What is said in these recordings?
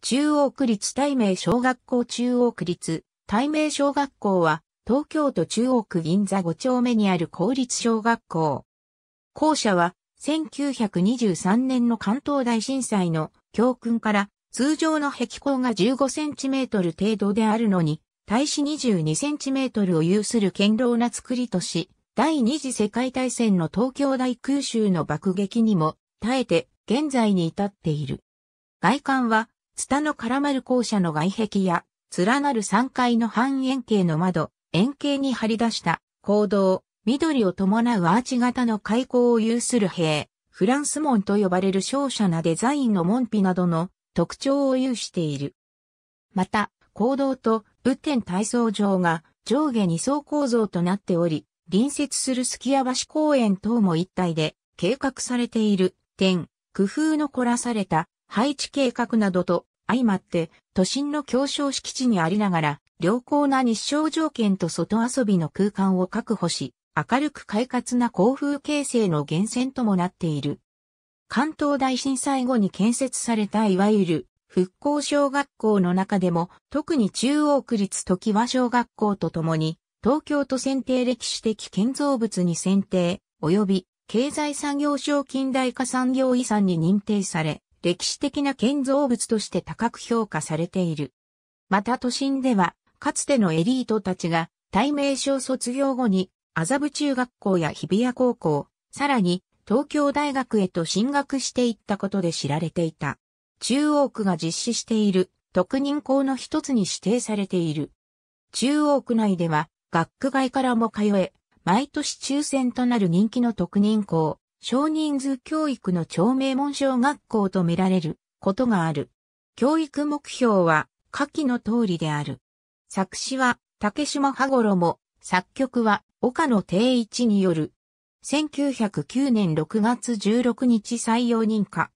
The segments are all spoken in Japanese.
中央区立大名小学校中央区立大名小学校は東京都中央区銀座5丁目にある公立小学校。校舎は1923年の関東大震災の教訓から通常の壁高が15センチメートル程度であるのに対し22センチメートルを有する堅牢な作りとし第二次世界大戦の東京大空襲の爆撃にも耐えて現在に至っている。外観はツタの絡まる校舎の外壁や、連なる3階の半円形の窓、円形に張り出した行動、緑を伴うアーチ型の開口を有する塀、フランス門と呼ばれる商社なデザインの門扉などの特徴を有している。また、行動と雨天体操場が上下二層構造となっており、隣接するき屋橋公園等も一体で計画されている点、工夫の凝らされた配置計画などと相まって都心の狭小敷地にありながら良好な日照条件と外遊びの空間を確保し、明るく快活な交風形成の源泉ともなっている。関東大震災後に建設されたいわゆる復興小学校の中でも特に中央区立時和小学校とともに東京都選定歴史的建造物に選定及び経済産業省近代化産業遺産に認定され歴史的な建造物として高く評価されている。また都心では、かつてのエリートたちが、大名小卒業後に、麻布中学校や日比谷高校、さらに、東京大学へと進学していったことで知られていた。中央区が実施している、特任校の一つに指定されている。中央区内では、学区外からも通え、毎年抽選となる人気の特任校、少人数教育の超名門小学校と見られることがある。教育目標は下記の通りである。作詞は竹島羽衣、作曲は岡野定一による。1909年6月16日採用認可。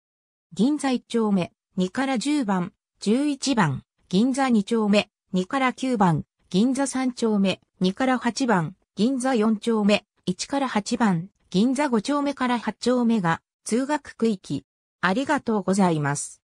銀座1丁目、2から10番、11番、銀座2丁目、2から9番、銀座3丁目、2から8番、銀座4丁目、1から8番、銀座5丁目から8丁目が通学区域。ありがとうございます。